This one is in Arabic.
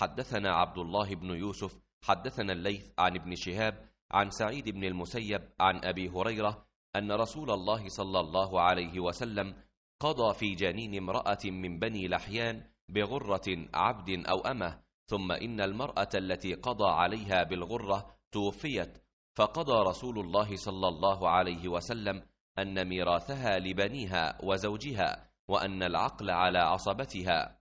حدثنا عبد الله بن يوسف حدثنا الليث عن ابن شهاب عن سعيد بن المسيب عن أبي هريرة أن رسول الله صلى الله عليه وسلم قضى في جنين امرأة من بني لحيان بغرة عبد أو أمه ثم إن المرأة التي قضى عليها بالغرة توفيت فقضى رسول الله صلى الله عليه وسلم أن ميراثها لبنيها وزوجها وأن العقل على عصبتها